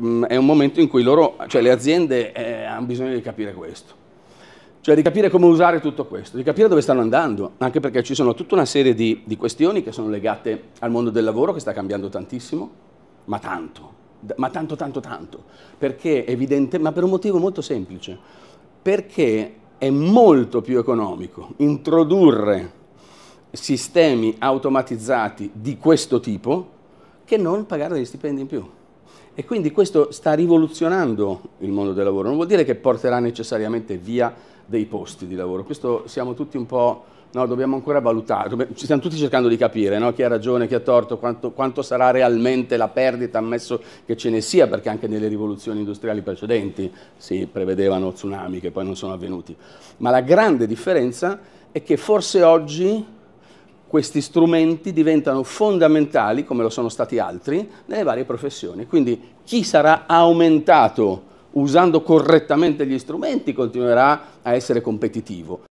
Mm, è un momento in cui loro, cioè le aziende eh, hanno bisogno di capire questo, cioè di capire come usare tutto questo, di capire dove stanno andando, anche perché ci sono tutta una serie di, di questioni che sono legate al mondo del lavoro che sta cambiando tantissimo, ma tanto, ma tanto, tanto, tanto, perché è evidente, ma per un motivo molto semplice, perché è molto più economico introdurre sistemi automatizzati di questo tipo che non pagare degli stipendi in più. E quindi questo sta rivoluzionando il mondo del lavoro, non vuol dire che porterà necessariamente via dei posti di lavoro, questo siamo tutti un po'... No, dobbiamo ancora valutare, ci stiamo tutti cercando di capire no? chi ha ragione, chi ha torto, quanto, quanto, sarà realmente la perdita, ammesso che ce ne sia, perché anche nelle rivoluzioni industriali precedenti si prevedevano tsunami che poi non sono avvenuti. Ma la grande differenza è che forse oggi questi strumenti diventano fondamentali, come lo sono stati altri, nelle varie professioni. Quindi chi sarà aumentato usando correttamente gli strumenti continuerà a essere competitivo.